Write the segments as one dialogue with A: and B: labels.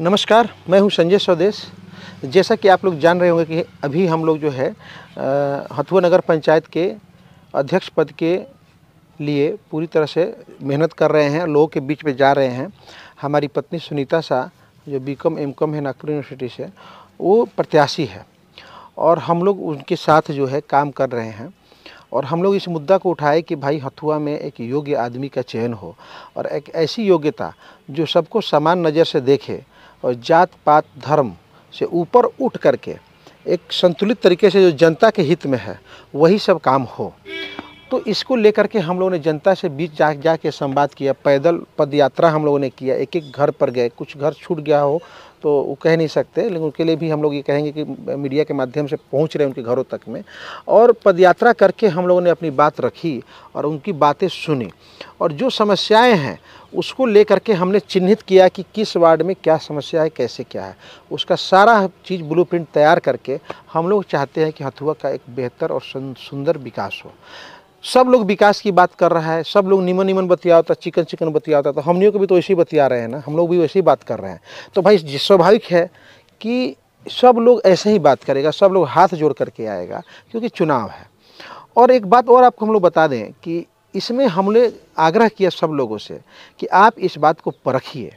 A: नमस्कार मैं हूं संजय स्वदेश जैसा कि आप लोग जान रहे होंगे कि अभी हम लोग जो है हथुआ नगर पंचायत के अध्यक्ष पद के लिए पूरी तरह से मेहनत कर रहे हैं लोगों के बीच में जा रहे हैं हमारी पत्नी सुनीता शाह जो बी कॉम एम कॉम है नागपुर यूनिवर्सिटी से वो प्रत्याशी है और हम लोग उनके साथ जो है काम कर रहे हैं और हम लोग इस मुद्दा को उठाए कि भाई हथुआ में एक योग्य आदमी का चयन हो और एक ऐसी योग्यता जो सबको समान नज़र से देखे और जात पात धर्म से ऊपर उठ करके एक संतुलित तरीके से जो जनता के हित में है वही सब काम हो तो इसको लेकर के हम लोगों ने जनता से बीच जा जा के संवाद किया पैदल पद यात्रा हम लोगों ने किया एक एक घर पर गए कुछ घर छूट गया हो तो वो कह नहीं सकते लेकिन उनके लिए भी हम लोग ये कहेंगे कि मीडिया के माध्यम से पहुंच रहे उनके घरों तक में और पदयात्रा करके हम लोगों ने अपनी बात रखी और उनकी बातें सुनी और जो समस्याएं हैं उसको लेकर के हमने चिन्हित किया कि किस वार्ड में क्या समस्या है कैसे क्या है उसका सारा चीज़ ब्लूप्रिंट तैयार करके हम लोग चाहते हैं कि हथुआ का एक बेहतर और सुंदर विकास हो सब लोग विकास की बात कर रहा है सब लोग निमन निमन बतिया होता चिकन चिकन बतिया होता तो हमनियों को भी तो ऐसे ही बतिया रहे हैं ना हम लोग भी वैसे ही बात कर रहे हैं तो भाई स्वाभाविक है कि सब लोग ऐसे ही बात करेगा सब लोग हाथ जोड़ करके आएगा क्योंकि चुनाव है और एक बात और आपको हम लोग बता दें कि इसमें हमने आग्रह किया सब लोगों से कि आप इस बात को परखिए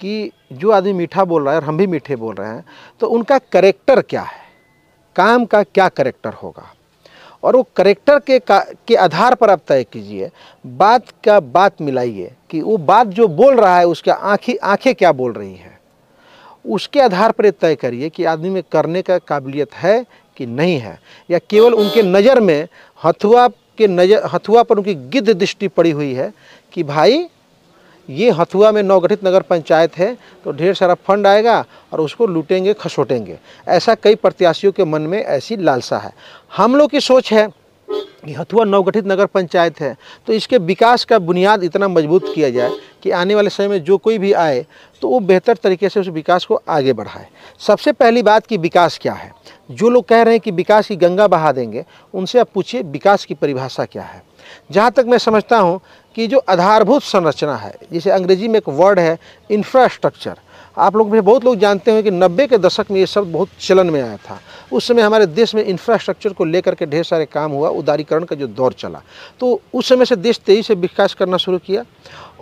A: कि जो आदमी मीठा बोल रहा है और हम भी मीठे बोल रहे हैं तो उनका करेक्टर क्या है काम का क्या करेक्टर होगा और वो करेक्टर के का, के आधार पर आप तय कीजिए बात का बात मिलाइए कि वो बात जो बोल रहा है उसका आँखें आँखें क्या बोल रही है उसके आधार पर तय करिए कि आदमी में करने का काबिलियत है कि नहीं है या केवल उनके नज़र में हथुआ उनके नजर हथुआ पर उनकी गिद्ध दृष्टि पड़ी हुई है कि भाई ये हथुआ में नवगठित नगर पंचायत है तो ढेर सारा फंड आएगा और उसको लूटेंगे खसोटेंगे ऐसा कई प्रत्याशियों के मन में ऐसी लालसा है हम लोग की सोच है कि हथुआ नवगठित नगर पंचायत है तो इसके विकास का बुनियाद इतना मजबूत किया जाए कि आने वाले समय में जो कोई भी आए तो वो बेहतर तरीके से उस विकास को आगे बढ़ाए सबसे पहली बात कि विकास क्या है जो लोग कह रहे हैं कि विकास की गंगा बहा देंगे उनसे आप पूछिए विकास की परिभाषा क्या है जहाँ तक मैं समझता हूँ कि जो आधारभूत संरचना है जिसे अंग्रेजी में एक वर्ड है इंफ्रास्ट्रक्चर आप लोग में बहुत लोग जानते हैं कि नब्बे के दशक में ये शब्द बहुत चलन में आया था उस समय हमारे देश में इंफ्रास्ट्रक्चर को लेकर के ढेर सारे काम हुआ उदारीकरण का जो दौर चला तो उस समय से देश तेज़ी से विकास करना शुरू किया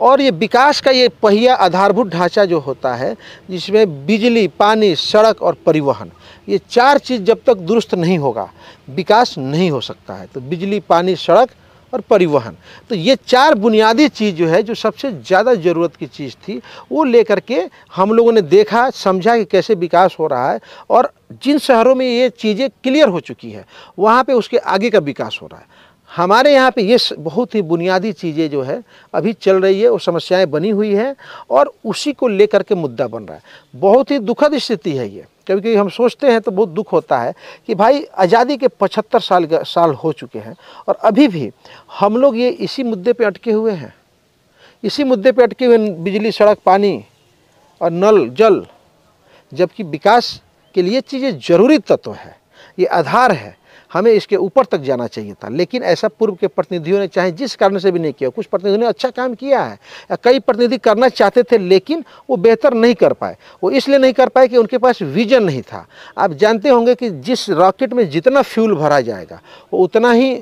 A: और ये विकास का ये पहिया आधारभूत ढांचा जो होता है जिसमें बिजली पानी सड़क और परिवहन ये चार चीज़ जब तक दुरुस्त नहीं होगा विकास नहीं हो सकता है तो बिजली पानी सड़क और परिवहन तो ये चार बुनियादी चीज़ जो है जो सबसे ज़्यादा ज़रूरत की चीज़ थी वो लेकर के हम लोगों ने देखा समझा कि कैसे विकास हो रहा है और जिन शहरों में ये चीज़ें क्लियर हो चुकी है वहाँ पे उसके आगे का विकास हो रहा है हमारे यहाँ पे ये बहुत ही बुनियादी चीज़ें जो है अभी चल रही है और समस्याएं बनी हुई हैं और उसी को लेकर के मुद्दा बन रहा है बहुत ही दुखद स्थिति है ये कभी कभी हम सोचते हैं तो बहुत दुख होता है कि भाई आज़ादी के पचहत्तर साल साल हो चुके हैं और अभी भी हम लोग ये इसी मुद्दे पे अटके हुए हैं इसी मुद्दे पे अटके हुए बिजली सड़क पानी और नल जल जबकि विकास के लिए चीज़ें ज़रूरी तत्व है ये आधार है हमें इसके ऊपर तक जाना चाहिए था लेकिन ऐसा पूर्व के प्रतिनिधियों ने चाहे जिस कारण से भी नहीं किया कुछ प्रतिनिधियों ने अच्छा काम किया है या कई प्रतिनिधि करना चाहते थे लेकिन वो बेहतर नहीं कर पाए वो इसलिए नहीं कर पाए कि उनके पास विजन नहीं था आप जानते होंगे कि जिस रॉकेट में जितना फ्यूल भरा जाएगा वो उतना ही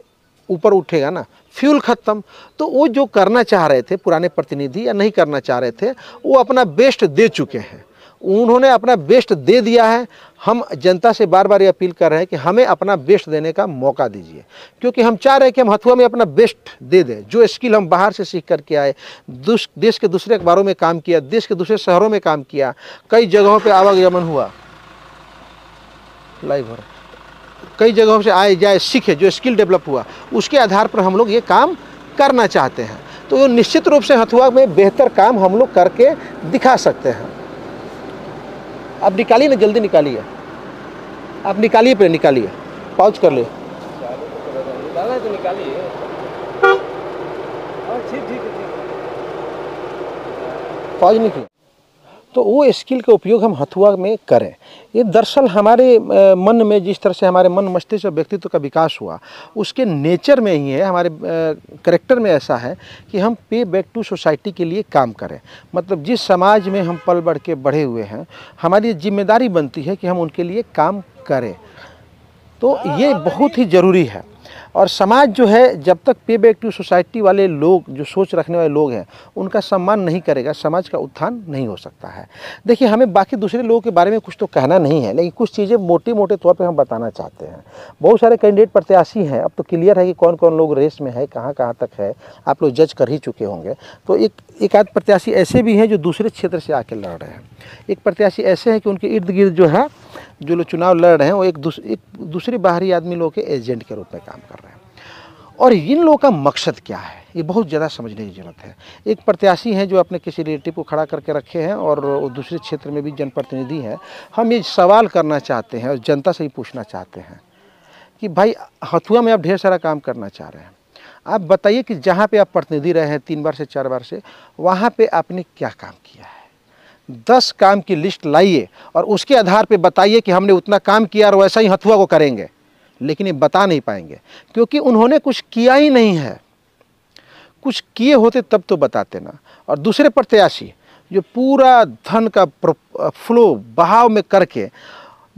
A: ऊपर उठेगा ना फ्यूल ख़त्म तो वो जो करना चाह रहे थे पुराने प्रतिनिधि या नहीं करना चाह रहे थे वो अपना बेस्ट दे चुके हैं उन्होंने अपना बेस्ट दे दिया है हम जनता से बार बार ये अपील कर रहे हैं कि हमें अपना बेस्ट देने का मौका दीजिए क्योंकि हम चाह रहे हैं कि हम हथुआ में अपना बेस्ट दे दें जो स्किल हम बाहर से सीख करके आए देश के दूसरे अखबारों में काम किया देश के दूसरे शहरों में काम किया कई जगहों पर आवागमन हुआ लाइव हो रहा कई जगहों से आए जाए सीखे जो स्किल डेवलप हुआ उसके आधार पर हम लोग ये काम करना चाहते हैं तो निश्चित रूप से हथुआ में बेहतर काम हम लोग करके दिखा सकते हैं आप निकालिए ना जल्दी निकालिए आप निकालिए पहले निकालिए पाउच कर ले पाउच निकली तो वो स्किल का उपयोग हम हथुआ में करें ये दरअसल हमारे मन में जिस तरह से हमारे मन मस्तिष्क और व्यक्तित्व का विकास हुआ उसके नेचर में ही है हमारे करेक्टर में ऐसा है कि हम पे बैक टू सोसाइटी के लिए काम करें मतलब जिस समाज में हम पल बढ़ के बढ़े हुए हैं हमारी जिम्मेदारी बनती है कि हम उनके लिए काम करें तो ये बहुत ही ज़रूरी है और समाज जो है जब तक पे बैक टू सोसाइटी वाले लोग जो सोच रखने वाले लोग हैं उनका सम्मान नहीं करेगा समाज का उत्थान नहीं हो सकता है देखिए हमें बाकी दूसरे लोगों के बारे में कुछ तो कहना नहीं है लेकिन कुछ चीज़ें मोटे मोटे तौर पर हम बताना चाहते हैं बहुत सारे कैंडिडेट प्रत्याशी हैं अब तो क्लियर है कि कौन कौन लोग रेस में है कहाँ कहाँ तक है आप लोग जज कर ही चुके होंगे तो एक एक आध प्रत्याशी ऐसे भी हैं जो दूसरे क्षेत्र से आके लड़ रहे हैं एक प्रत्याशी ऐसे हैं कि उनके इर्द गिर्द जो है जो लोग चुनाव लड़ रहे हैं वो एक, एक दूसरे बाहरी आदमी लोग के एजेंट के रूप में काम कर रहे हैं और इन लोगों का मकसद क्या है ये बहुत ज़्यादा समझने की ज़रूरत है एक प्रत्याशी हैं जो अपने किसी रिलेटिव को खड़ा करके रखे हैं और दूसरे क्षेत्र में भी जनप्रतिनिधि हैं हम ये सवाल करना चाहते हैं और जनता से ही पूछना चाहते हैं कि भाई हथुआ में आप ढेर सारा काम करना चाह रहे हैं आप बताइए कि जहाँ पे आप प्रतिनिधि रहे हैं तीन बार से चार बार से वहाँ पे आपने क्या काम किया है दस काम की लिस्ट लाइए और उसके आधार पे बताइए कि हमने उतना काम किया और वैसा ही हथुआ को करेंगे लेकिन ये बता नहीं पाएंगे क्योंकि उन्होंने कुछ किया ही नहीं है कुछ किए होते तब तो बताते ना और दूसरे प्रत्याशी जो पूरा धन का फ्लो बहाव में करके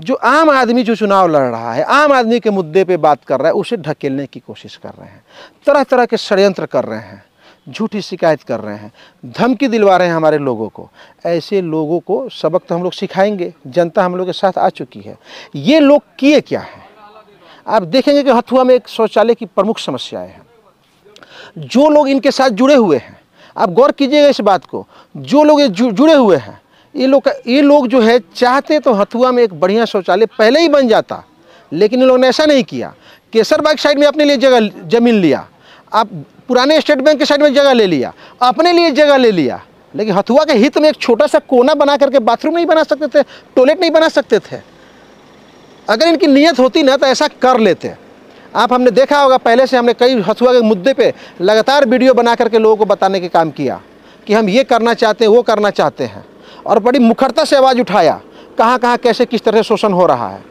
A: जो आम आदमी जो चुनाव लड़ रहा है आम आदमी के मुद्दे पे बात कर रहा है उसे ढकेलने की कोशिश कर रहे हैं तरह तरह के षड़यंत्र कर रहे हैं झूठी शिकायत कर रहे हैं धमकी दिलवा रहे हैं हमारे लोगों को ऐसे लोगों को सबक तो हम लोग सिखाएंगे जनता हम लोग के साथ आ चुकी है ये लोग किए क्या हैं आप देखेंगे कि हथुआ में एक शौचालय की प्रमुख समस्याएं हैं जो लोग इनके साथ जुड़े हुए हैं आप गौर कीजिएगा इस बात को जो लोग जु, जुड़े हुए हैं ये लोग ये लोग जो है चाहते तो हथुआ में एक बढ़िया शौचालय पहले ही बन जाता लेकिन इन लोगों ने ऐसा नहीं किया केसर बाग साइड में अपने लिए जगह जमीन लिया आप पुराने स्टेट बैंक के साइड में जगह ले लिया अपने लिए जगह ले लिया लेकिन हथुआ के हित में एक छोटा सा कोना बना करके बाथरूम नहीं बना सकते थे टॉयलेट नहीं बना सकते थे अगर इनकी नीयत होती ना तो ऐसा कर लेते आप हमने देखा होगा पहले से हमने कई हथुआ के मुद्दे पे लगातार वीडियो बना करके लोगों को बताने के काम किया कि हम ये करना चाहते हैं वो करना चाहते हैं और बड़ी मुखरता से आवाज़ उठाया कहाँ कहाँ कैसे किस तरह से शोषण हो रहा है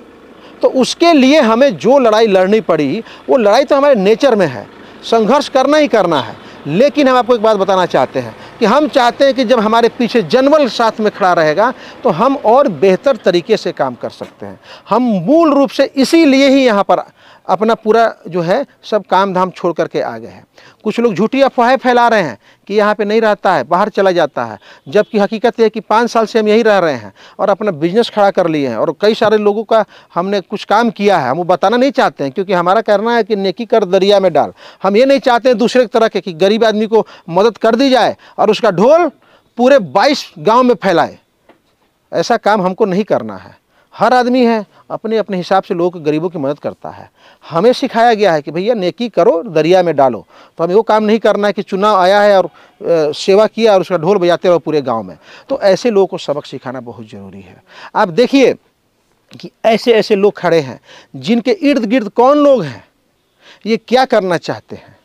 A: तो उसके लिए हमें जो लड़ाई लड़नी पड़ी वो लड़ाई तो हमारे नेचर में है संघर्ष करना ही करना है लेकिन हम आपको एक बात बताना चाहते हैं कि हम चाहते हैं कि जब हमारे पीछे जनवल साथ में खड़ा रहेगा तो हम और बेहतर तरीके से काम कर सकते हैं हम मूल रूप से इसीलिए ही यहाँ पर अपना पूरा जो है सब काम धाम छोड़ करके आ गए हैं कुछ लोग झूठी अफवाहें फैला रहे हैं कि यहाँ पे नहीं रहता है बाहर चला जाता है जबकि हकीकत है कि पाँच साल से हम यहीं रह रहे हैं और अपना बिजनेस खड़ा कर लिए हैं और कई सारे लोगों का हमने कुछ काम किया है हम वो बताना नहीं चाहते हैं क्योंकि हमारा कहना है कि नेकी कर दरिया में डाल हम ये नहीं चाहते हैं दूसरे तरह के कि गरीब आदमी को मदद कर दी जाए और उसका ढोल पूरे बाईस गाँव में फैलाए ऐसा काम हमको नहीं करना है हर आदमी है अपने अपने हिसाब से लोग गरीबों की मदद करता है हमें सिखाया गया है कि भैया नेकी करो दरिया में डालो तो हमें वो काम नहीं करना है कि चुनाव आया है और सेवा किया और उसका ढोल बजाते रहो पूरे गांव में तो ऐसे लोगों को सबक सिखाना बहुत ज़रूरी है आप देखिए कि ऐसे ऐसे लोग खड़े हैं जिनके इर्द गिर्द कौन लोग हैं ये क्या करना चाहते हैं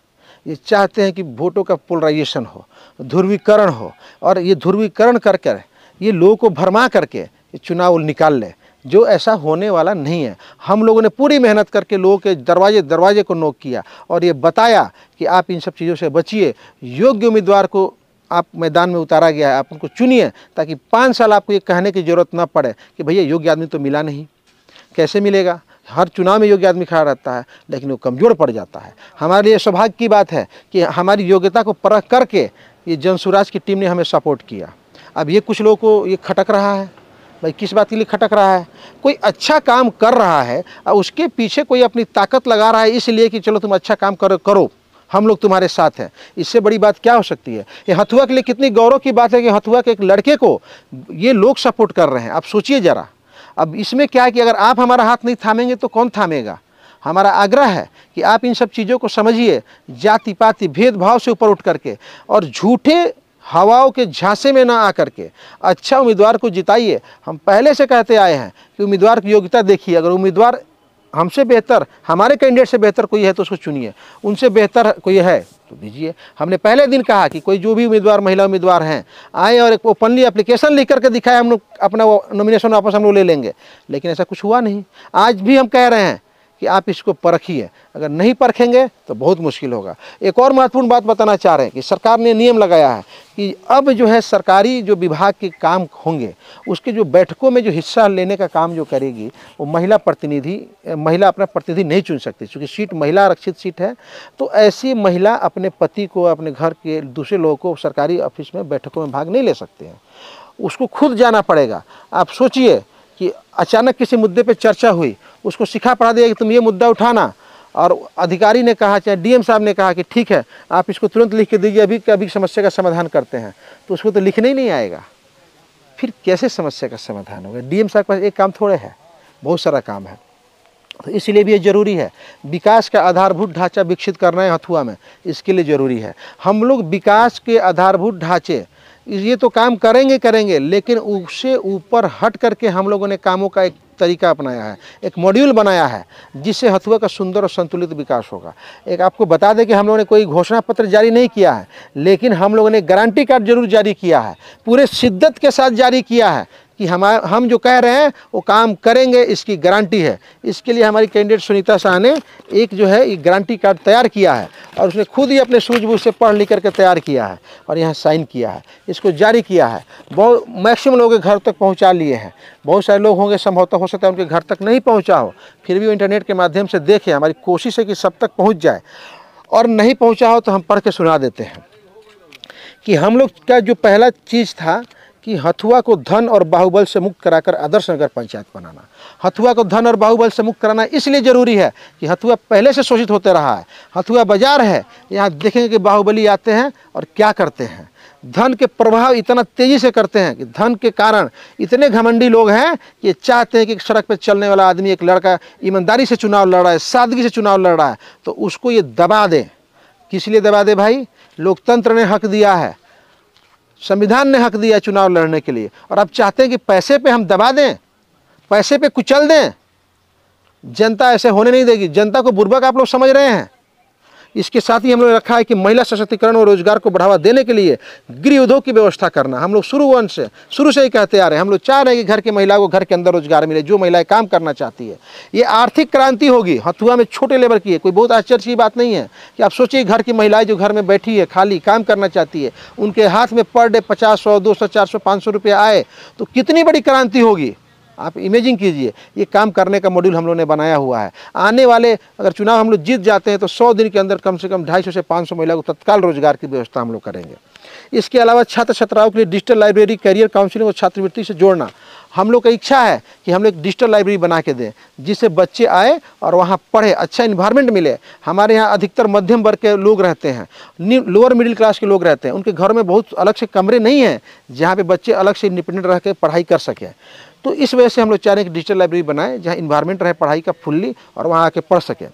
A: ये चाहते हैं कि वोटों का पोलराइजेशन हो ध्रुवीकरण हो और ये ध्रुवीकरण कर कर ये लोगों को भरमा करके चुनाव निकाल लें जो ऐसा होने वाला नहीं है हम लोगों ने पूरी मेहनत करके लोगों के दरवाजे दरवाजे को नोक किया और ये बताया कि आप इन सब चीज़ों से बचिए योग्य उम्मीदवार को आप मैदान में उतारा गया है आप उनको चुनिए ताकि पाँच साल आपको ये कहने की ज़रूरत ना पड़े कि भैया योग्य आदमी तो मिला नहीं कैसे मिलेगा हर चुनाव में योग्य आदमी खड़ा रहता है लेकिन वो कमज़ोर पड़ जाता है हमारे लिए सौभाग्य की बात है कि हमारी योग्यता को परख करके ये जनसुराज की टीम ने हमें सपोर्ट किया अब ये कुछ लोगों को ये खटक रहा है भाई किस बात के लिए खटक रहा है कोई अच्छा काम कर रहा है और उसके पीछे कोई अपनी ताकत लगा रहा है इसलिए कि चलो तुम अच्छा काम करो करो हम लोग तुम्हारे साथ हैं इससे बड़ी बात क्या हो सकती है ये हथुआ के लिए कितनी गौरव की बात है कि हथुआ के एक लड़के को ये लोग सपोर्ट कर रहे हैं आप सोचिए ज़रा अब इसमें क्या है कि अगर आप हमारा हाथ नहीं थामेंगे तो कौन थामेगा हमारा आग्रह है कि आप इन सब चीज़ों को समझिए जाति पाति भेदभाव से ऊपर उठ करके और झूठे हवाओं के झांसे में ना आकर के अच्छा उम्मीदवार को जिताइए हम पहले से कहते आए हैं कि उम्मीदवार की योग्यता देखिए अगर उम्मीदवार हमसे बेहतर हमारे कैंडिडेट से बेहतर कोई है तो उसको चुनिए उनसे बेहतर कोई है तो दीजिए हमने पहले दिन कहा कि कोई जो भी उम्मीदवार महिला उम्मीदवार हैं आए और एक ओपनली एप्लीकेशन लिख करके दिखाए हम लोग अपना वो नॉमिनेशन वापस हम लोग ले लेंगे लेकिन ऐसा कुछ हुआ नहीं आज भी हम कह रहे हैं कि आप इसको परखिए अगर नहीं परखेंगे तो बहुत मुश्किल होगा एक और महत्वपूर्ण बात बताना चाह रहे हैं कि सरकार ने नियम लगाया है कि अब जो है सरकारी जो विभाग के काम होंगे उसके जो बैठकों में जो हिस्सा लेने का काम जो करेगी वो महिला प्रतिनिधि महिला अपना प्रतिनिधि नहीं चुन सकती क्योंकि सीट महिला आरक्षित सीट है तो ऐसी महिला अपने पति को अपने घर के दूसरे लोगों को सरकारी ऑफिस में बैठकों में भाग नहीं ले सकते हैं उसको खुद जाना पड़ेगा आप सोचिए कि अचानक किसी मुद्दे पे चर्चा हुई उसको सिखा पढ़ा दिया कि तुम ये मुद्दा उठाना और अधिकारी ने कहा चाहे डीएम साहब ने कहा कि ठीक है आप इसको तुरंत लिख के दीजिए अभी अभी समस्या का समाधान करते हैं तो उसको तो लिखने ही नहीं आएगा फिर कैसे समस्या का समाधान होगा डी साहब के पास एक काम थोड़े है बहुत सारा काम है तो इसलिए भी ये ज़रूरी है विकास का आधारभूत ढांचा विकसित करना है हथुआ में इसके लिए ज़रूरी है हम लोग विकास के आधारभूत ढांचे ये तो काम करेंगे करेंगे लेकिन उससे ऊपर हट करके हम लोगों ने कामों का एक तरीका अपनाया है एक मॉड्यूल बनाया है जिससे हथुआ का सुंदर और संतुलित विकास होगा एक आपको बता दें कि हम लोगों ने कोई घोषणा पत्र जारी नहीं किया है लेकिन हम लोगों ने गारंटी कार्ड जरूर जारी किया है पूरे शिद्दत के साथ जारी किया है कि हम हम जो कह रहे हैं वो काम करेंगे इसकी गारंटी है इसके लिए हमारी कैंडिडेट सुनीता शाह ने एक जो है ये गारंटी कार्ड तैयार किया है और उसने खुद ही अपने सूझबूझ से पढ़ लिख करके तैयार किया है और यहाँ साइन किया है इसको जारी किया है बहुत मैक्सिमम लोगों के घर तक पहुँचा लिए हैं बहुत सारे लोग होंगे संभवतः हो सकता है उनके घर तक नहीं पहुँचा हो फिर भी वो इंटरनेट के माध्यम से देखें हमारी कोशिश है कि सब तक पहुँच जाए और नहीं पहुँचा हो तो हम पढ़ के सुना देते हैं कि हम लोग का जो पहला चीज़ था कि हथुआ को धन और बाहुबल से मुक्त कराकर आदर्श नगर पंचायत बनाना हथुआ को धन और बाहुबल से मुक्त कराना इसलिए ज़रूरी है कि हथुआ पहले से शोषित होते रहा है हथुआ बाजार है यहाँ देखेंगे कि बाहुबली आते हैं और क्या करते हैं धन के प्रभाव इतना तेज़ी से करते हैं कि धन के कारण इतने घमंडी लोग हैं कि चाहते हैं कि सड़क पर चलने वाला आदमी एक लड़का ईमानदारी से चुनाव लड़ रहा है सादगी से चुनाव लड़ रहा है तो उसको ये दबा दें किस लिए दबा दे भाई लोकतंत्र ने हक दिया है संविधान ने हक दिया चुनाव लड़ने के लिए और आप चाहते हैं कि पैसे पे हम दबा दें पैसे पे कुचल दें जनता ऐसे होने नहीं देगी जनता को बुर्बक आप लोग समझ रहे हैं इसके साथ ही हम लोग रखा है कि महिला सशक्तिकरण और रोजगार को बढ़ावा देने के लिए गृह उद्योग की व्यवस्था करना हम लोग शुरू वन से शुरू से ही कहते आ रहे हैं हम लोग चाह रहे हैं कि घर की महिलाओं को घर के अंदर रोजगार मिले जो महिलाएं काम करना चाहती है ये आर्थिक क्रांति होगी हथुआ में छोटे लेवल की है कोई बहुत आश्चर्य की बात नहीं है कि आप सोचिए घर की महिलाएं जो घर में बैठी है खाली काम करना चाहती है उनके हाथ में पर डे पचास सौ दो सौ चार सौ पाँच सौ रुपये आए तो कितनी बड़ी क्रांति होगी आप इमेजिंग कीजिए ये काम करने का मॉड्यूल हम लोग ने बनाया हुआ है आने वाले अगर चुनाव हम लोग जीत जाते हैं तो सौ दिन के अंदर कम से कम ढाई सौ से पाँच सौ महिला को तत्काल रोजगार की व्यवस्था हम लोग करेंगे इसके अलावा छात्र छात्राओं के लिए डिजिटल लाइब्रेरी करियर काउंसिलिंग और छात्रवृत्ति से जोड़ना हम लोग का इच्छा है कि हम लोग एक डिजिटल लाइब्रेरी बना के दें जिससे बच्चे आए और वहाँ पढ़े अच्छा इन्वायरमेंट मिले हमारे यहाँ अधिकतर मध्यम वर्ग के लोग रहते हैं लोअर मिडिल क्लास के लोग रहते हैं उनके घर में बहुत अलग से कमरे नहीं हैं जहाँ पे बच्चे अलग से इंडिपेंडेंट रह कर पढ़ाई कर सकें तो इस वजह से हम लोग चाह रहे हैं कि डिजिटल लाइब्रेरी बनाएं जहाँ इन्वायरमेंट रहे पढ़ाई का फुल्ली और वहाँ आके पढ़ सकें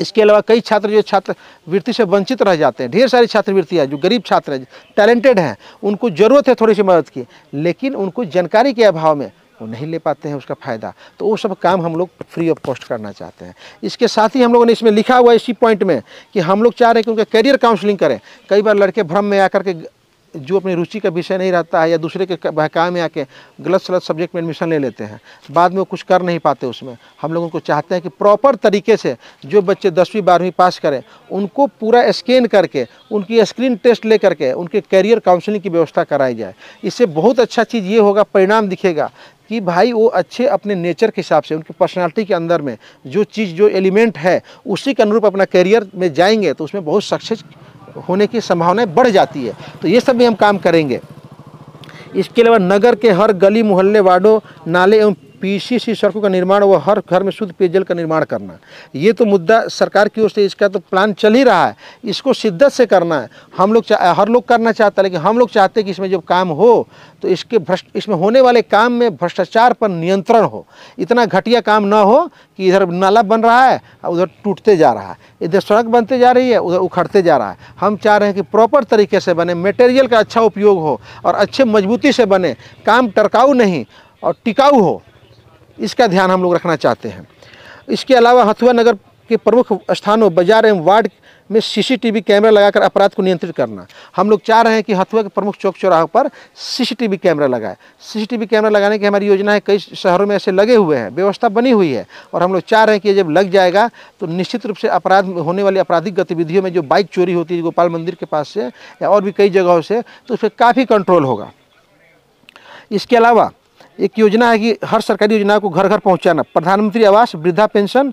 A: इसके अलावा कई छात्र जो छात्र वृत्ति से वंचित रह जाते हैं ढेर सारी है जो गरीब छात्र हैं टैलेंटेड हैं उनको ज़रूरत है थोड़ी सी मदद की लेकिन उनको जानकारी के अभाव में वो नहीं ले पाते हैं उसका फ़ायदा तो वो सब काम हम लोग फ्री ऑफ कॉस्ट करना चाहते हैं इसके साथ ही हम लोगों ने इसमें लिखा हुआ है इसी पॉइंट में कि हम लोग चाह रहे हैं कि उनका करियर काउंसलिंग करें कई बार लड़के भ्रम में आकर के जो अपनी रुचि का विषय नहीं रहता है या दूसरे के बहका में आके गलत सलत सब्जेक्ट में एडमिशन ले लेते हैं बाद में वो कुछ कर नहीं पाते उसमें हम लोग उनको चाहते हैं कि प्रॉपर तरीके से जो बच्चे दसवीं बारहवीं पास करें उनको पूरा स्कैन करके उनकी स्क्रीन टेस्ट ले करके उनके करियर काउंसिलिंग की व्यवस्था कराई जाए इससे बहुत अच्छा चीज़ ये होगा परिणाम दिखेगा कि भाई वो अच्छे अपने नेचर के हिसाब से उनकी पर्सनालिटी के अंदर में जो चीज़ जो एलिमेंट है उसी के अनुरूप अपना करियर में जाएंगे तो उसमें बहुत सक्सेस होने की संभावनाएं बढ़ जाती है तो ये सब भी हम काम करेंगे इसके अलावा नगर के हर गली मोहल्ले वार्डों नाले एवं पीसीसी सड़कों का निर्माण व हर घर में शुद्ध पेयजल का निर्माण करना ये तो मुद्दा सरकार की ओर से इसका तो प्लान चल ही रहा है इसको शिद्दत से करना है हम लोग हर लोग करना चाहता है लेकिन हम लोग चाहते हैं कि इसमें जब काम हो तो इसके भ्रष्ट इसमें होने वाले काम में भ्रष्टाचार पर नियंत्रण हो इतना घटिया काम ना हो कि इधर नाला बन रहा है और उधर टूटते जा रहा है इधर सड़क बनते जा रही है उधर उखड़ते जा रहा है हम चाह रहे हैं कि प्रॉपर तरीके से बने मटेरियल का अच्छा उपयोग हो और अच्छे मजबूती से बने काम टरकाऊ नहीं और टिकाऊ हो इसका ध्यान हम लोग रखना चाहते हैं इसके अलावा हथुआ नगर के प्रमुख स्थानों बाजार एवं वार्ड में सीसीटीवी कैमरा लगाकर अपराध को नियंत्रित करना हम लोग चाह रहे हैं कि हथुआ के प्रमुख चौक चौराहों पर सीसीटीवी कैमरा लगाए सीसीटीवी कैमरा लगाने की हमारी योजना है कई शहरों में ऐसे लगे हुए हैं व्यवस्था बनी हुई है और हम लोग चाह रहे हैं कि जब लग जाएगा तो निश्चित रूप से अपराध होने वाली आपराधिक गतिविधियों में जो बाइक चोरी होती है गोपाल मंदिर के पास से या और भी कई जगहों से तो उस पर काफ़ी कंट्रोल होगा इसके अलावा एक योजना है कि हर सरकारी योजना को घर घर पहुंचाना प्रधानमंत्री आवास वृद्धा पेंशन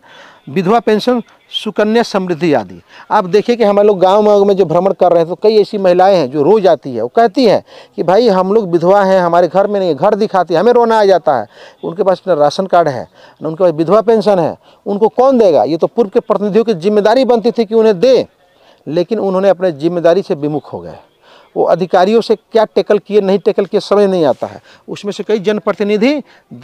A: विधवा पेंशन सुकन्या समृद्धि आदि आप देखिए कि हमारे लोग गाँव वाँव में जो भ्रमण कर रहे हैं तो कई ऐसी महिलाएं हैं जो रो जाती है वो कहती हैं कि भाई हम लोग विधवा हैं हमारे घर में नहीं घर दिखाती है हमें रोना आ जाता है उनके पास ना राशन कार्ड है ना उनके पास विधवा पेंशन है उनको कौन देगा ये तो पूर्व के प्रतिनिधियों की जिम्मेदारी बनती थी कि उन्हें दे लेकिन उन्होंने अपने जिम्मेदारी से विमुख हो गए वो अधिकारियों से क्या टेकल किए नहीं टेकल किए समझ नहीं आता है उसमें से कई जनप्रतिनिधि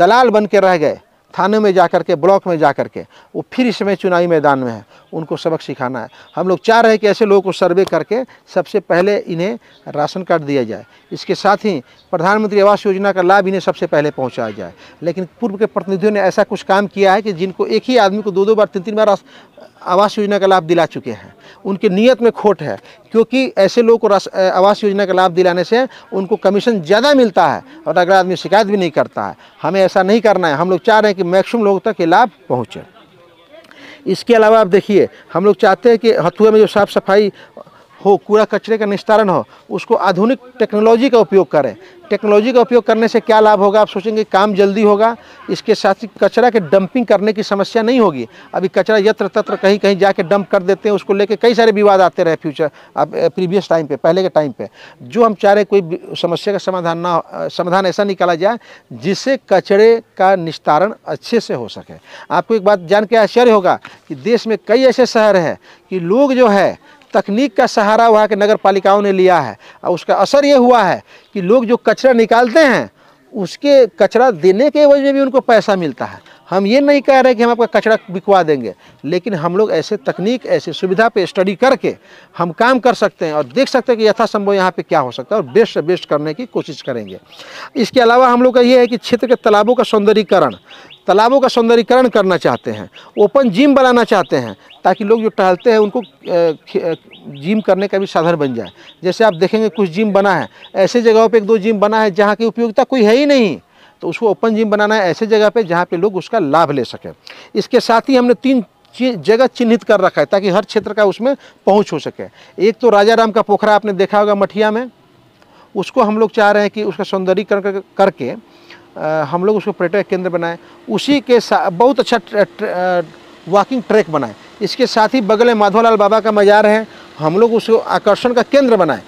A: दलाल बन के रह गए थाने में जा कर के ब्लॉक में जा कर के वो फिर इस समय चुनावी मैदान में है उनको सबक सिखाना है हम लोग चाह रहे हैं कि ऐसे लोगों को सर्वे करके सबसे पहले इन्हें राशन कार्ड दिया जाए इसके साथ ही प्रधानमंत्री आवास योजना का लाभ इन्हें सबसे पहले पहुंचाया जाए लेकिन पूर्व के प्रतिनिधियों ने ऐसा कुछ काम किया है कि जिनको एक ही आदमी को दो दो बार तीन तीन बार आवास योजना का लाभ दिला चुके हैं उनकी नीयत में खोट है क्योंकि ऐसे लोगों को आवास योजना का लाभ दिलाने से उनको कमीशन ज़्यादा मिलता है और अगला आदमी शिकायत भी नहीं करता है हमें ऐसा नहीं करना है हम लोग चाह रहे हैं कि मैक्सिमम लोगों तक ये लाभ पहुँचे इसके अलावा आप देखिए हम लोग चाहते हैं कि हथुए में जो साफ़ सफाई हो कूड़ा कचरे का निस्तारण हो उसको आधुनिक टेक्नोलॉजी का उपयोग करें टेक्नोलॉजी का उपयोग करने से क्या लाभ होगा आप सोचेंगे काम जल्दी होगा इसके साथ ही कचरा के डंपिंग करने की समस्या नहीं होगी अभी कचरा यत्र तत्र कहीं कहीं जाके डंप कर देते हैं उसको लेके कई सारे विवाद आते रहे फ्यूचर अब प्रीवियस टाइम पे पहले के टाइम पे जो हम चाह रहे कोई समस्या का समाधान ना समाधान ऐसा निकाला जाए जिससे कचरे का निस्तारण अच्छे से हो सके आपको एक बात जान के आश्चर्य होगा कि देश में कई ऐसे शहर हैं कि लोग जो है तकनीक का सहारा वहाँ के नगर पालिकाओं ने लिया है और उसका असर ये हुआ है कि लोग जो कचरा निकालते हैं उसके कचरा देने के वजह में भी उनको पैसा मिलता है हम ये नहीं कह रहे कि हम आपका कचरा बिकवा देंगे लेकिन हम लोग ऐसे तकनीक ऐसे सुविधा पे स्टडी करके हम काम कर सकते हैं और देख सकते हैं कि यथासंभव यहाँ पे क्या हो सकता है और बेस्ट से बेस्ट करने की कोशिश करेंगे इसके अलावा हम लोग का ये है कि क्षेत्र के तालाबों का सौंदर्यीकरण तालाबों का सौंदर्यीकरण करना चाहते हैं ओपन जिम बनाना चाहते हैं ताकि लोग जो टहलते हैं उनको जिम करने का भी साधन बन जाए जैसे आप देखेंगे कुछ जिम बना है ऐसे जगहों पे एक दो जिम बना है जहाँ की उपयोगिता कोई है ही नहीं तो उसको ओपन जिम बनाना है ऐसे जगह पे जहाँ पे लोग उसका लाभ ले सकें इसके साथ ही हमने तीन जगह चिन्हित कर रखा है ताकि हर क्षेत्र का उसमें पहुँच हो सके एक तो राजा राम का पोखरा आपने देखा होगा मठिया में उसको हम लोग चाह रहे हैं कि उसका सौंदर्यीकरण करके हम लोग उसको पर्यटक केंद्र बनाएं उसी के साथ बहुत अच्छा वॉकिंग ट्रैक बनाएं इसके साथ ही बगल में माधवलाल बाबा का मज़ार है हम लोग उसको आकर्षण का केंद्र बनाए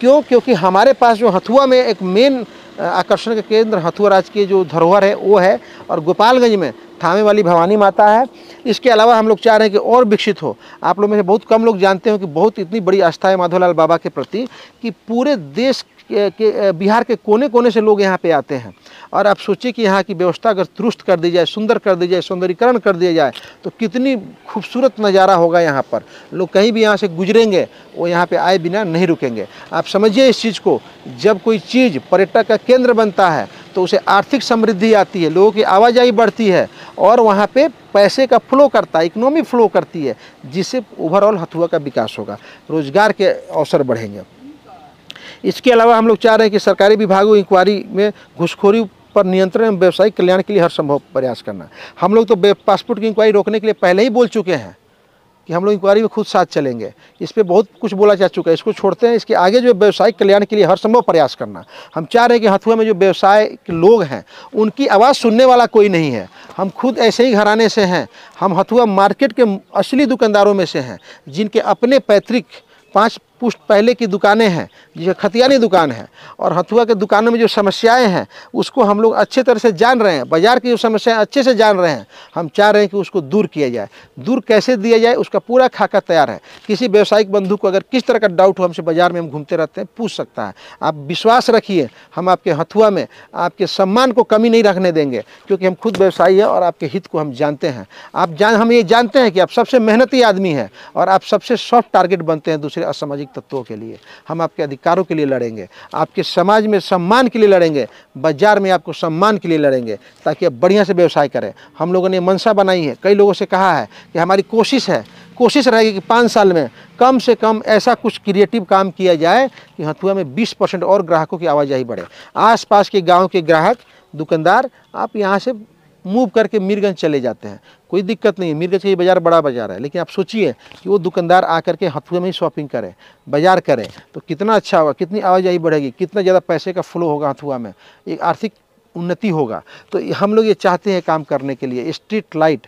A: क्यों क्योंकि हमारे पास जो हथुआ में एक मेन आकर्षण का केंद्र हथुआ राज की जो धरोहर है वो है और गोपालगंज में थामे वाली भवानी माता है इसके अलावा हम लोग चाह रहे हैं कि और विकसित हो आप लोग में से बहुत कम लोग जानते हो कि बहुत इतनी बड़ी आस्था है माधोलाल बाबा के प्रति कि पूरे देश के बिहार के कोने कोने से लोग यहाँ पे आते हैं और आप सोचिए कि यहाँ की व्यवस्था अगर दुरुस्त कर दी जाए सुंदर कर दी जाए सौंदर्यीकरण कर दिया जाए तो कितनी खूबसूरत नज़ारा होगा यहाँ पर लोग कहीं भी यहाँ से गुजरेंगे वो यहाँ पे आए बिना नहीं रुकेंगे आप समझिए इस चीज़ को जब कोई चीज़ पर्यटक का केंद्र बनता है तो उसे आर्थिक समृद्धि आती है लोगों की आवाजाही बढ़ती है और वहाँ पर पैसे का फ्लो करता है इकोनॉमी फ्लो करती है जिससे ओवरऑल हथुआ का विकास होगा रोज़गार के अवसर बढ़ेंगे इसके अलावा हम लोग चाह रहे हैं कि सरकारी विभागों इंक्वायरी में घुसखोरी पर नियंत्रण एवं व्यावसायिक कल्याण के लिए हर संभव प्रयास करना हम लोग तो पासपोर्ट की इंक्वायरी रोकने के लिए पहले ही बोल चुके हैं कि हम लोग इंक्वायरी में खुद साथ चलेंगे इस पर बहुत कुछ बोला जा चुका है इसको छोड़ते हैं इसके आगे जो व्यवसायिक कल्याण के लिए हर संभव प्रयास करना हम चाह रहे हैं कि हथुआ में जो व्यवसाय के लोग हैं उनकी आवाज़ सुनने वाला कोई नहीं है हम खुद ऐसे ही घराने से हैं हम हथुआ मार्केट के असली दुकानदारों में से हैं जिनके अपने पैतृक पाँच पुष्ट पहले की दुकानें हैं जैसे खतियानी दुकान है और हथुआ के दुकानों में जो समस्याएं हैं उसको हम लोग अच्छे तरह से जान रहे हैं बाज़ार की जो समस्याएं अच्छे से जान रहे हैं हम चाह रहे हैं कि उसको दूर किया जाए दूर कैसे दिया जाए उसका पूरा खाका तैयार है किसी व्यावसायिक बंधु को अगर किस तरह का डाउट हो हमसे बाज़ार में हम घूमते रहते हैं पूछ सकता है आप विश्वास रखिए हम आपके हथुआ में आपके सम्मान को कमी नहीं रखने देंगे क्योंकि हम खुद व्यवसायी हैं और आपके हित को हम जानते हैं आप जान हम ये जानते हैं कि आप सबसे मेहनती आदमी हैं और आप सबसे सॉफ्ट टारगेट बनते हैं दूसरे असामाजिक तत्वों के लिए हम आपके अधिकारों के लिए लड़ेंगे आपके समाज में सम्मान के लिए लड़ेंगे बाजार में आपको सम्मान के लिए लड़ेंगे ताकि आप बढ़िया से व्यवसाय करें हम लोगों ने मनसा बनाई है कई लोगों से कहा है कि हमारी कोशिश है कोशिश रहेगी कि पाँच साल में कम से कम ऐसा कुछ क्रिएटिव काम किया जाए कि हथुआ हाँ, में बीस परसेंट और ग्राहकों की आवाजाही बढ़े आस के गाँव के ग्राहक दुकानदार आप यहाँ से मूव करके मीरगंज चले जाते हैं कोई दिक्कत नहीं है मीरगंज का ये बाज़ार बड़ा बाज़ार है लेकिन आप सोचिए कि वो दुकानदार आकर के हथुए में ही शॉपिंग करें बाज़ार करें तो कितना अच्छा होगा कितनी आवाजाही बढ़ेगी कितना ज़्यादा पैसे का फ्लो होगा हथुआ में एक आर्थिक उन्नति होगा तो हम लोग ये चाहते हैं काम करने के लिए स्ट्रीट लाइट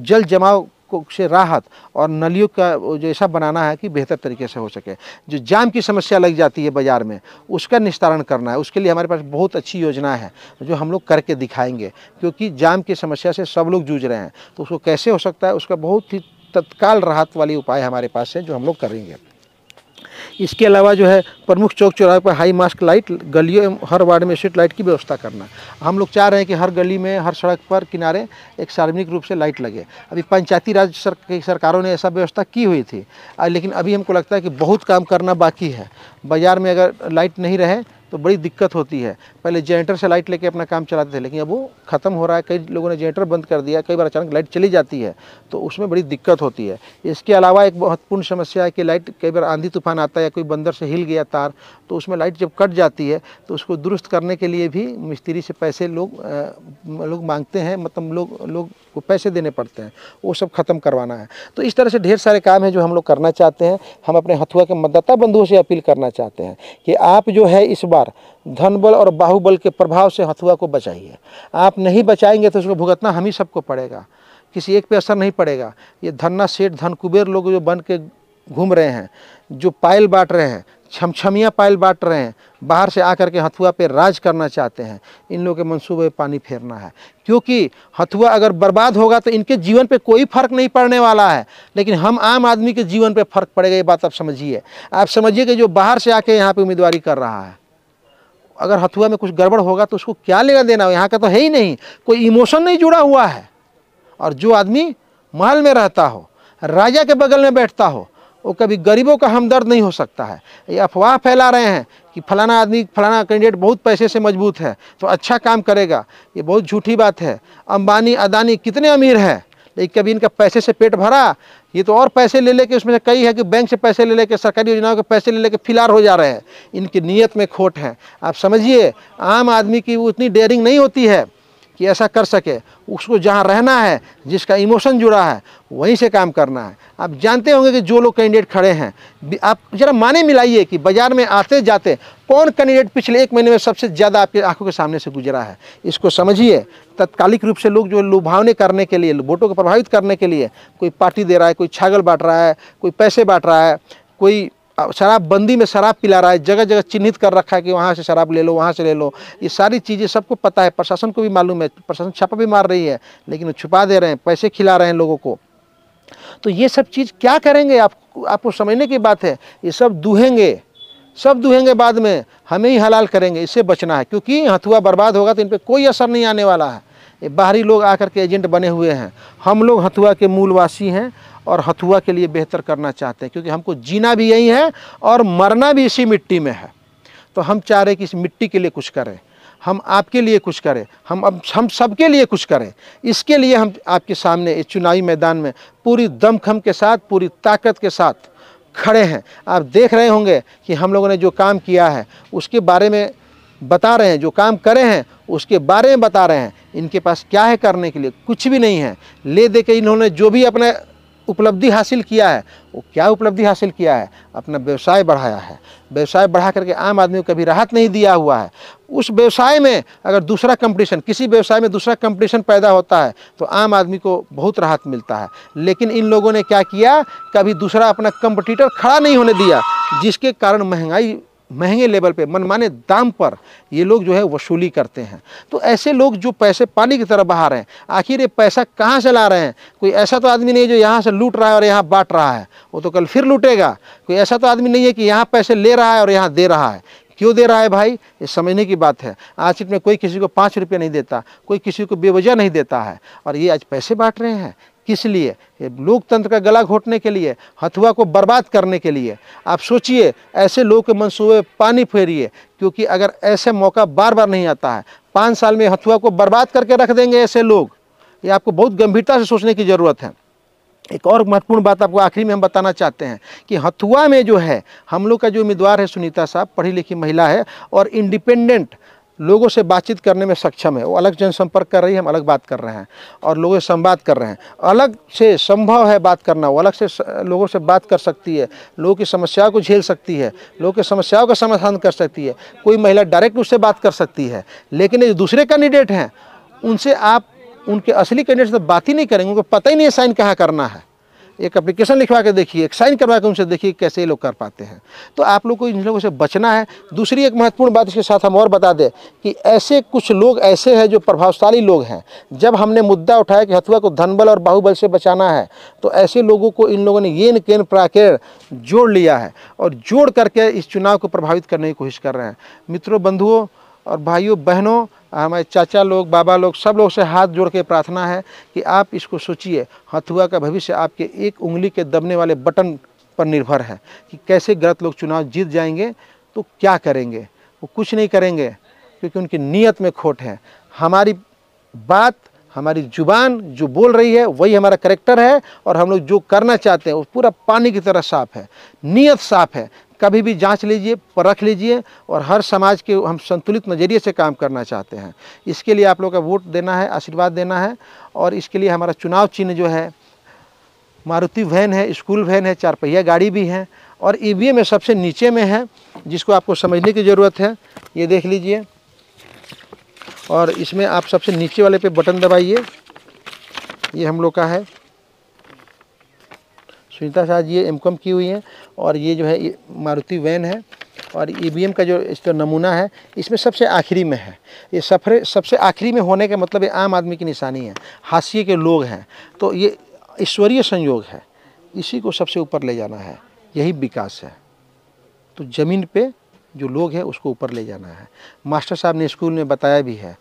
A: जल जमाव को से राहत और नलियों का जैसा बनाना है कि बेहतर तरीके से हो सके जो जाम की समस्या लग जाती है बाज़ार में उसका निस्तारण करना है उसके लिए हमारे पास बहुत अच्छी योजना है जो हम लोग करके दिखाएंगे क्योंकि जाम की समस्या से सब लोग जूझ रहे हैं तो उसको कैसे हो सकता है उसका बहुत ही तत्काल राहत वाली उपाय हमारे पास है जो हम लोग करेंगे इसके अलावा जो है प्रमुख चौक चौराहे पर हाई मास्क लाइट गलियों एवं हर वार्ड में स्ट्रीट लाइट की व्यवस्था करना हम लोग चाह रहे हैं कि हर गली में हर सड़क पर किनारे एक सार्वजनिक रूप से लाइट लगे अभी पंचायती राज सर, सरकारों ने ऐसा व्यवस्था की हुई थी लेकिन अभी हमको लगता है कि बहुत काम करना बाकी है बाज़ार में अगर लाइट नहीं रहे तो बड़ी दिक्कत होती है पहले जनरेटर से लाइट लेके अपना काम चलाते थे लेकिन अब वो ख़त्म हो रहा है कई लोगों ने जनरेटर बंद कर दिया कई बार अचानक लाइट चली जाती है तो उसमें बड़ी दिक्कत होती है इसके अलावा एक महत्वपूर्ण समस्या है कि लाइट कई बार आंधी तूफान आता है या कोई बंदर से हिल गया तार तो उसमें लाइट जब कट जाती है तो उसको दुरुस्त करने के लिए भी मिस्त्री से पैसे लोग लोग मांगते हैं मतलब लोग लोग को पैसे देने पड़ते हैं वो सब ख़त्म करवाना है तो इस तरह से ढेर सारे काम हैं जो हम लोग करना चाहते हैं हम अपने हथुआ के मतदाता बंधुओं से अपील करना चाहते हैं कि आप जो है इस बार अनुसार धन बल और बाहुबल के प्रभाव से हथुआ को बचाइए आप नहीं बचाएंगे तो उसको भुगतना हम ही सबको पड़ेगा किसी एक पे असर नहीं पड़ेगा ये धन्ना सेठ धन कुबेर लोग जो बन के घूम रहे हैं जो पायल बांट रहे हैं छमछमिया पायल बांट रहे हैं बाहर से आकर के हथुआ पे राज करना चाहते हैं इन लोगों के मंसूबे पानी फेरना है क्योंकि हथुआ अगर बर्बाद होगा तो इनके जीवन पे कोई फर्क नहीं पड़ने वाला है लेकिन हम आम आदमी के जीवन पे फर्क पड़ेगा ये बात आप समझिए आप समझिए कि जो बाहर से आके यहाँ पे उम्मीदवारी कर रहा है अगर हथुआ में कुछ गड़बड़ होगा तो उसको क्या लेना देना यहाँ का तो है ही नहीं कोई इमोशन नहीं जुड़ा हुआ है और जो आदमी महल में रहता हो राजा के बगल में बैठता हो वो कभी गरीबों का हमदर्द नहीं हो सकता है ये अफवाह फैला रहे हैं कि फलाना आदमी फलाना कैंडिडेट बहुत पैसे से मजबूत है तो अच्छा काम करेगा ये बहुत झूठी बात है अंबानी अदानी कितने अमीर हैं लेकिन कभी इनका पैसे से पेट भरा ये तो और पैसे ले लेके उसमें से कई है कि बैंक से पैसे ले लेके सरकारी योजनाओं के पैसे ले लेके फिलहाल हो जा रहे हैं इनकी नीयत में खोट है आप समझिए आम आदमी की उतनी डेयरिंग नहीं होती है कि ऐसा कर सके उसको जहाँ रहना है जिसका इमोशन जुड़ा है वहीं से काम करना है आप जानते होंगे कि जो लोग कैंडिडेट खड़े हैं आप ज़रा माने मिलाइए कि बाज़ार में आते जाते कौन कैंडिडेट पिछले एक महीने में सबसे ज़्यादा आपके आंखों के सामने से गुजरा है इसको समझिए तत्कालिक रूप से लोग जो लुभावने करने के लिए वोटों को प्रभावित करने के लिए कोई पार्टी दे रहा है कोई छागल बांट रहा है कोई पैसे बांट रहा है कोई शराबबंदी में शराब पिला रहा है जगह जगह चिन्हित कर रखा है कि वहाँ से शराब ले लो वहाँ से ले लो ये सारी चीज़ें सबको पता है प्रशासन को भी मालूम है प्रशासन छापा भी मार रही है लेकिन वो छुपा दे रहे हैं पैसे खिला रहे हैं लोगों को तो ये सब चीज़ क्या करेंगे आप आपको समझने की बात है ये सब दूहेंगे सब दूहेंगे बाद में हमें ही हलाल करेंगे इससे बचना है क्योंकि हथुआ बर्बाद होगा तो इन पर कोई असर नहीं आने वाला है ये बाहरी लोग आकर के एजेंट बने हुए हैं हम लोग हथुआ के मूलवासी हैं और हथुआ के लिए बेहतर करना चाहते हैं क्योंकि हमको जीना भी यही है और मरना भी इसी मिट्टी में है तो हम चाह रहे कि इस मिट्टी के लिए कुछ करें हम आपके लिए कुछ करें हम अब हम सबके लिए कुछ करें इसके लिए हम आपके सामने इस चुनावी मैदान में पूरी दमखम के साथ पूरी ताकत के साथ खड़े हैं आप देख रहे होंगे कि हम लोगों ने जो काम किया है उसके बारे में बता रहे हैं जो काम करे हैं उसके बारे में बता रहे हैं इनके पास क्या है करने के लिए कुछ भी नहीं है ले दे के इन्होंने जो भी अपने उपलब्धि हासिल किया है वो क्या उपलब्धि हासिल किया है अपना व्यवसाय बढ़ाया है व्यवसाय बढ़ा करके आम आदमी को कभी राहत नहीं दिया हुआ है उस व्यवसाय में अगर दूसरा कंपटीशन किसी व्यवसाय में दूसरा कंपटीशन पैदा होता है तो आम आदमी को बहुत राहत मिलता है लेकिन इन लोगों ने क्या किया कभी दूसरा अपना कंपटीटर खड़ा नहीं होने दिया जिसके कारण महंगाई महंगे लेवल पे मनमाने दाम पर ये लोग जो है वसूली करते हैं तो ऐसे लोग जो पैसे पानी की तरह बहा रहे हैं आखिर ये पैसा कहाँ से ला रहे हैं कोई ऐसा तो आदमी नहीं है जो यहाँ से लूट रहा है और यहाँ बांट रहा है वो तो कल फिर लूटेगा कोई ऐसा तो आदमी नहीं है कि यहाँ पैसे ले रहा है और यहाँ दे रहा है क्यों दे रहा है भाई ये समझने की बात है आज में कोई किसी को पाँच रुपये नहीं देता कोई किसी को बेवजह नहीं देता है और ये आज पैसे बांट रहे हैं किस लिए लोकतंत्र का गला घोटने के लिए हथुआ को बर्बाद करने के लिए आप सोचिए ऐसे लोगों के मंसूबे पानी फेरिए क्योंकि अगर ऐसे मौका बार बार नहीं आता है पाँच साल में हथुआ को बर्बाद करके रख देंगे ऐसे लोग ये आपको बहुत गंभीरता से सोचने की ज़रूरत है एक और महत्वपूर्ण बात आपको आखिरी में हम बताना चाहते हैं कि हथुआ में जो है हम लोग का जो उम्मीदवार है सुनीता साहब पढ़ी लिखी महिला है और इंडिपेंडेंट लोगों से बातचीत करने में सक्षम है वो अलग जनसंपर्क कर रही है हम अलग बात कर रहे हैं और लोगों से संवाद कर रहे हैं अलग से संभव है बात करना वो अलग से लोगों से बात कर सकती है लोगों की समस्याओं को झेल सकती है लोगों की समस्याओं का समाधान कर सकती है कोई महिला डायरेक्ट उससे बात कर सकती है लेकिन ये दूसरे कैंडिडेट हैं उनसे आप उनके असली कैंडिडेट से तो बात ही नहीं करेंगे उनको पता ही नहीं है साइन कहाँ करना है एक एप्लीकेशन लिखवा के देखिए एक साइन करवा के उनसे देखिए कैसे ये लोग कर पाते हैं तो आप लोग को इन लोगों से बचना है दूसरी एक महत्वपूर्ण बात इसके साथ हम और बता दें कि ऐसे कुछ लोग ऐसे हैं जो प्रभावशाली लोग हैं जब हमने मुद्दा उठाया कि हथुआ को धनबल और बाहुबल से बचाना है तो ऐसे लोगों को इन लोगों ने येन केन प्राकेर जोड़ लिया है और जोड़ करके इस चुनाव को प्रभावित करने की कोशिश कर रहे हैं मित्रों बंधुओं और भाइयों बहनों हमारे चाचा लोग बाबा लोग सब लोग से हाथ जोड़ के प्रार्थना है कि आप इसको सोचिए हथुआ का भविष्य आपके एक उंगली के दबने वाले बटन पर निर्भर है कि कैसे गलत लोग चुनाव जीत जाएंगे तो क्या करेंगे वो कुछ नहीं करेंगे क्योंकि उनकी नीयत में खोट है हमारी बात हमारी जुबान जो बोल रही है वही हमारा करेक्टर है और हम लोग जो करना चाहते हैं वो पूरा पानी की तरह साफ है नीयत साफ है कभी भी जांच लीजिए परख लीजिए और हर समाज के हम संतुलित नज़रिए से काम करना चाहते हैं इसके लिए आप लोग का वोट देना है आशीर्वाद देना है और इसके लिए हमारा चुनाव चिन्ह जो है मारुति वैन है स्कूल वैन है चार पहिया गाड़ी भी है और ई में सबसे नीचे में है जिसको आपको समझने की ज़रूरत है ये देख लीजिए और इसमें आप सबसे नीचे वाले पे बटन दबाइए ये हम लोग का है सुनीता शाह जी एम कॉम की हुई हैं और ये जो है ये मारुति वैन है और ई e का जो इसका नमूना है इसमें सबसे आखिरी में है ये सफरे सबसे आखिरी में होने का मतलब ये आम आदमी की निशानी है हाशिए के लोग हैं तो ये ईश्वरीय संयोग है इसी को सबसे ऊपर ले जाना है यही विकास है तो ज़मीन पे जो लोग हैं उसको ऊपर ले जाना है मास्टर साहब ने स्कूल में बताया भी है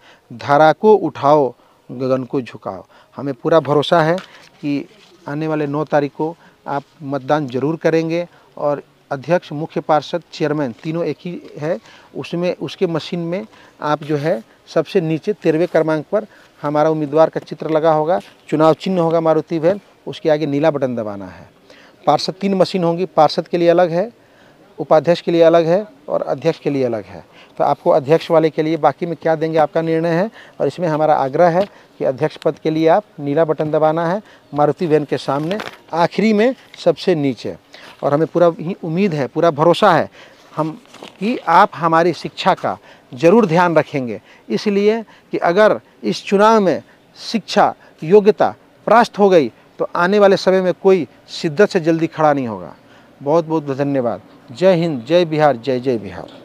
A: धारा को उठाओ गगन को झुकाओ हमें पूरा भरोसा है कि आने वाले नौ तारीख को आप मतदान जरूर करेंगे और अध्यक्ष मुख्य पार्षद चेयरमैन तीनों एक ही है उसमें उसके मशीन में आप जो है सबसे नीचे तेरहवें क्रमांक पर हमारा उम्मीदवार का चित्र लगा होगा चुनाव चिन्ह होगा मारुति वैन उसके आगे नीला बटन दबाना है पार्षद तीन मशीन होंगी पार्षद के लिए अलग है उपाध्यक्ष के लिए अलग है और अध्यक्ष के लिए अलग है तो आपको अध्यक्ष वाले के लिए बाकी में क्या देंगे आपका निर्णय है और इसमें हमारा आग्रह है कि अध्यक्ष पद के लिए आप नीला बटन दबाना है मारुति वैन के सामने आखिरी में सबसे नीचे और हमें पूरा ही उम्मीद है पूरा भरोसा है हम कि आप हमारी शिक्षा का ज़रूर ध्यान रखेंगे इसलिए कि अगर इस चुनाव में शिक्षा योग्यता प्रास्त हो गई तो आने वाले समय में कोई शिद्दत से जल्दी खड़ा नहीं होगा बहुत बहुत धन्यवाद जय हिंद जय बिहार जय जय बिहार